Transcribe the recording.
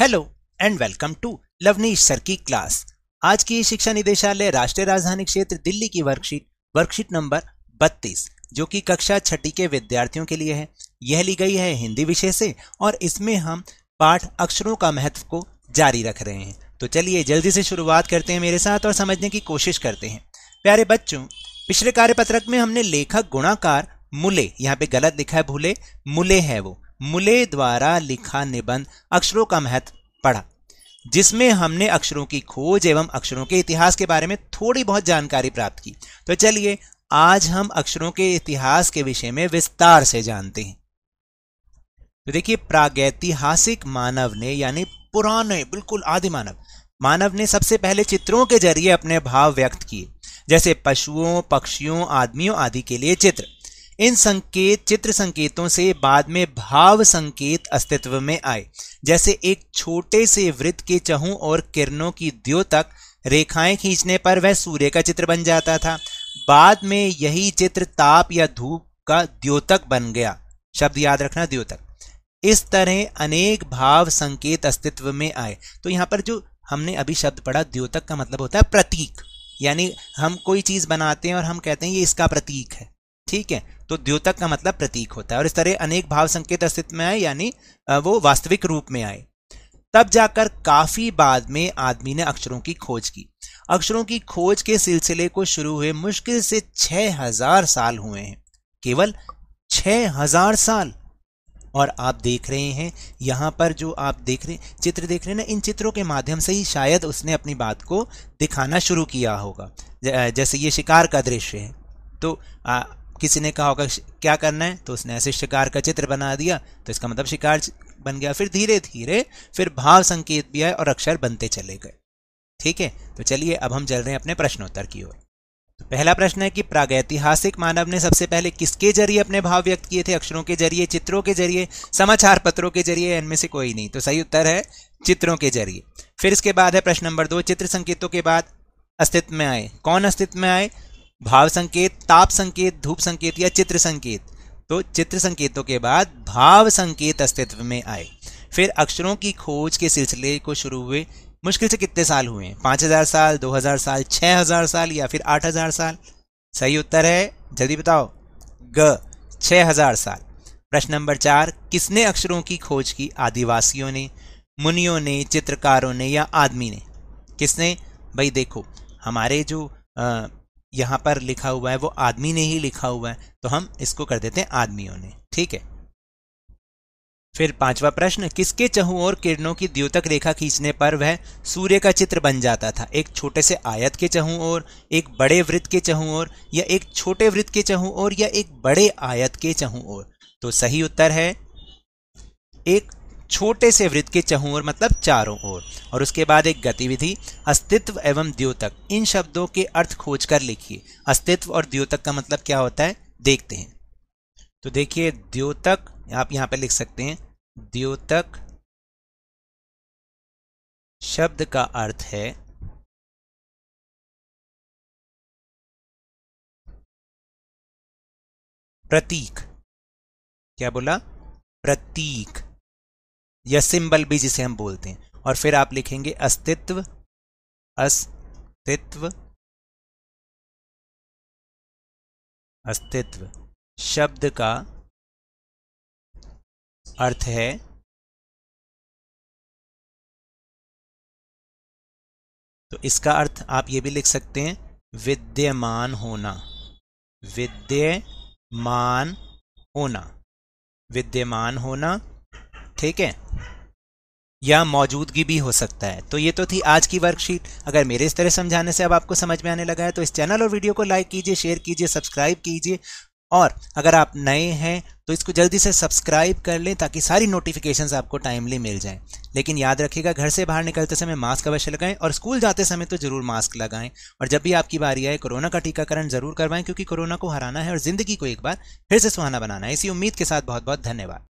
hello and welcome to Lavneesh sir की class आज की शिक्षा निदेशालय राष्ट्रीय राजधानी क्षेत्र दिल्ली की वर्कशीट वर्कशीट नंबर 32 जो कि कक्षा छठी के विद्यार्थियों के लिए है यह ली गई है हिंदी विषय से और इसमें हम पाठ अक्षरों का महत्व को जारी रख रहे हैं तो चलिए जल्दी से शुरुआत करते हैं मेरे साथ और समझने की कोशिश करते हैं प्यारे बच्चों पिछले कार्यपत्रक में हमने लेखक गुणाकार मुले यहाँ पे गलत लिखा है भूले मुले है वो मुले द्वारा लिखा निबंध अक्षरों का महत्व पढ़ा जिसमें हमने अक्षरों की खोज एवं अक्षरों के इतिहास के बारे में थोड़ी बहुत जानकारी प्राप्त की तो चलिए आज हम अक्षरों के इतिहास के विषय में विस्तार से जानते हैं तो देखिए प्रागैतिहासिक मानव ने यानी पुराने बिल्कुल आदि मानव मानव ने सबसे पहले चित्रों के जरिए अपने भाव व्यक्त किए जैसे पशुओं पक्षियों आदमियों आदि के लिए चित्र इन संकेत चित्र संकेतों से बाद में भाव संकेत अस्तित्व में आए जैसे एक छोटे से वृत्त के चहू और किरणों की द्यो तक रेखाएं खींचने पर वह सूर्य का चित्र बन जाता था बाद में यही चित्र ताप या धूप का द्योतक बन गया शब्द याद रखना द्योतक इस तरह अनेक भाव संकेत अस्तित्व में आए तो यहाँ पर जो हमने अभी शब्द पढ़ा द्योतक का मतलब होता है प्रतीक यानी हम कोई चीज़ बनाते हैं और हम कहते हैं ये इसका प्रतीक है ठीक है तो द्योतक का मतलब प्रतीक होता है और इस तरह अनेक भाव संकेत अस्तित्व में आए यानी वो वास्तविक रूप में आए तब जाकर काफी बाद में आदमी ने अक्षरों की खोज की अक्षरों की खोज के सिलसिले को शुरू हुए मुश्किल से छह हजार साल हुए हैं केवल छह हजार साल और आप देख रहे हैं यहां पर जो आप देख रहे चित्र देख रहे हैं ना इन चित्रों के माध्यम से ही शायद उसने अपनी बात को दिखाना शुरू किया होगा जैसे ये शिकार का दृश्य है तो किसी ने कहा होगा क्या करना है तो उसने ऐसे शिकार का चित्र बना दिया तो इसका मतलब शिकार बन गया फिर धीरे धीरे फिर भाव संकेत भी आए और अक्षर बनते चले गए ठीक है तो चलिए अब हम चल रहे हैं अपने प्रश्नोत्तर की ओर तो पहला प्रश्न है कि प्रागैतिहासिक मानव ने सबसे पहले किसके जरिए अपने भाव व्यक्त किए थे अक्षरों के जरिए चित्रों के जरिए समाचार पत्रों के जरिए इनमें से कोई नहीं तो सही उत्तर है चित्रों के जरिए फिर इसके बाद है प्रश्न नंबर दो चित्र संकेतों के बाद अस्तित्व में आए कौन अस्तित्व में आए भाव संकेत ताप संकेत धूप संकेत या चित्र संकेत तो चित्र संकेतों के बाद भाव संकेत अस्तित्व में आए फिर अक्षरों की खोज के सिलसिले को शुरू हुए मुश्किल से कितने साल हुए पाँच हज़ार साल दो हज़ार साल छः हज़ार साल या फिर आठ हज़ार साल सही उत्तर है जल्दी बताओ ग छः हज़ार साल प्रश्न नंबर चार किसने अक्षरों की खोज की आदिवासियों ने मुनियों ने चित्रकारों ने या आदमी ने किसने भाई देखो हमारे जो आ, यहां पर लिखा हुआ है वो आदमी ने ही लिखा हुआ है तो हम इसको कर देते हैं आदमियों ने ठीक है फिर पांचवा प्रश्न किसके चहु और किरणों की द्योतक रेखा खींचने पर वह सूर्य का चित्र बन जाता था एक छोटे से आयत के चहु और एक बड़े वृत्त के चहु और या एक छोटे वृत्त के चहु और या एक बड़े आयत के चहु और तो सही उत्तर है एक छोटे से वृत्त के ओर मतलब चारों ओर और।, और उसके बाद एक गतिविधि अस्तित्व एवं द्योतक इन शब्दों के अर्थ खोज कर लिखिए अस्तित्व और द्योतक का मतलब क्या होता है देखते हैं तो देखिए द्योतक आप यहाँ पर लिख सकते हैं द्योतक शब्द का अर्थ है प्रतीक क्या बोला प्रतीक या सिंबल भी जिसे हम बोलते हैं और फिर आप लिखेंगे अस्तित्व अस्तित्व अस्तित्व शब्द का अर्थ है तो इसका अर्थ आप ये भी लिख सकते हैं विद्यमान होना विद्यमान होना विद्यमान होना ठीक है या मौजूदगी भी हो सकता है तो ये तो थी आज की वर्कशीट अगर मेरे इस तरह समझाने से अब आपको समझ में आने लगा है तो इस चैनल और वीडियो को लाइक कीजिए शेयर कीजिए सब्सक्राइब कीजिए और अगर आप नए हैं तो इसको जल्दी से सब्सक्राइब कर लें ताकि सारी नोटिफिकेशंस आपको टाइमली मिल जाएं लेकिन याद रखिएगा घर से बाहर निकलते समय मास्क अवश्य लगाएं और स्कूल जाते समय तो जरूर मास्क लगाएं और जब भी आपकी बारी आए कोरोना का टीकाकरण जरूर करवाएं क्योंकि कोरोना को हराना है और ज़िंदगी को एक बार फिर से सुहाना बनाना है इसी उम्मीद के साथ बहुत बहुत धन्यवाद